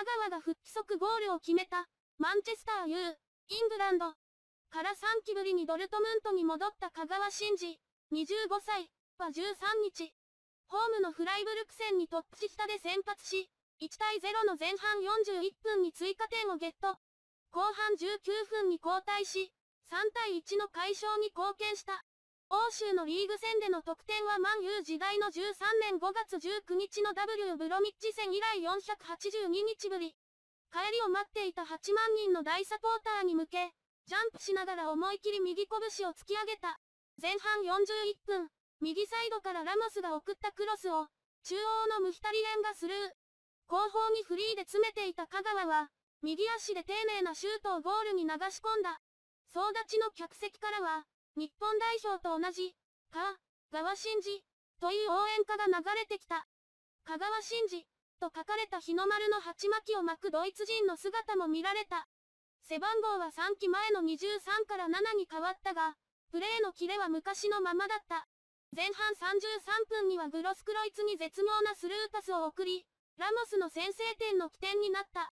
香川が復帰即ゴールを決めた、マンチェスター U、イングランド。から3期ぶりにドルトムントに戻った香川真司、25歳、は13日。ホームのフライブルク戦にトップ下で先発し、1対0の前半41分に追加点をゲット。後半19分に交代し、3対1の解消に貢献した。欧州のリーグ戦での得点は万有時代の13年5月19日の W ブロミッチ戦以来482日ぶり。帰りを待っていた8万人の大サポーターに向け、ジャンプしながら思い切り右拳を突き上げた。前半41分、右サイドからラモスが送ったクロスを、中央のムヒタリエンがスルー。後方にフリーで詰めていた香川は、右足で丁寧なシュートをゴールに流し込んだ。総立ちの客席からは、日本代表と同じ、か、川真嗣、という応援歌が流れてきた。香川真嗣、と書かれた日の丸の鉢巻きを巻くドイツ人の姿も見られた。背番号は3期前の23から7に変わったが、プレーのキレは昔のままだった。前半33分にはグロスクロイツに絶妙なスルーパスを送り、ラモスの先制点の起点になった。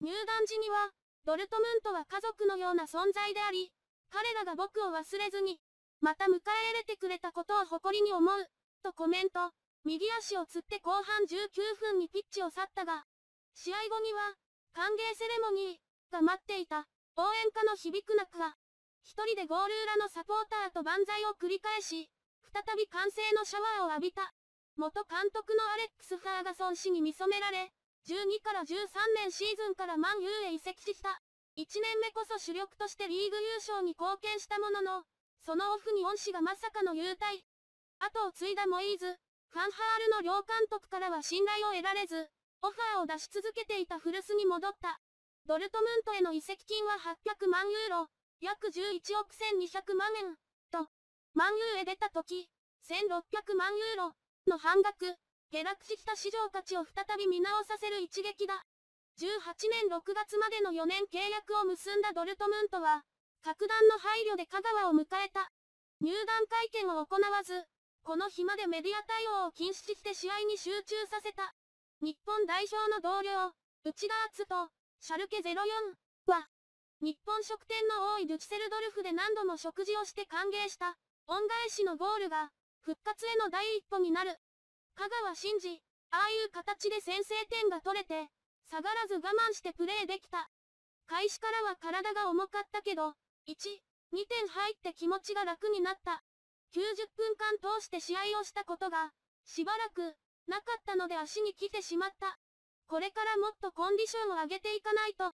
入団時には、ドルトムントは家族のような存在であり、彼らが僕を忘れずに、また迎え入れてくれたことを誇りに思う、とコメント。右足をつって後半19分にピッチを去ったが、試合後には、歓迎セレモニーが待っていた、応援歌の響く中、一人でゴール裏のサポーターと万歳を繰り返し、再び歓声のシャワーを浴びた。元監督のアレックス・ファーガソン氏に見初められ、12から13年シーズンから万有へ移籍した。1年目こそ主力としてリーグ優勝に貢献したものの、そのオフに恩師がまさかの優待。後を継いだモイーズ、ファンハールの両監督からは信頼を得られず、オファーを出し続けていた古巣に戻った。ドルトムントへの移籍金は800万ユーロ、約11億1200万円、と、万ユーへ出た時、1600万ユーロの半額、下落してきた市場価値を再び見直させる一撃だ。2018年6月までの4年契約を結んだドルトムントは、格段の配慮で香川を迎えた。入団会見を行わず、この日までメディア対応を禁止して試合に集中させた。日本代表の同僚、内田篤と、シャルケ04は、日本食店の多いデュチセルドルフで何度も食事をして歓迎した、恩返しのゴールが、復活への第一歩になる。香川真司、ああいう形で先制点が取れて、下がらず我慢してプレーできた。開始からは体が重かったけど、1、2点入って気持ちが楽になった。90分間通して試合をしたことが、しばらく、なかったので足に来てしまった。これからもっとコンディションを上げていかないと。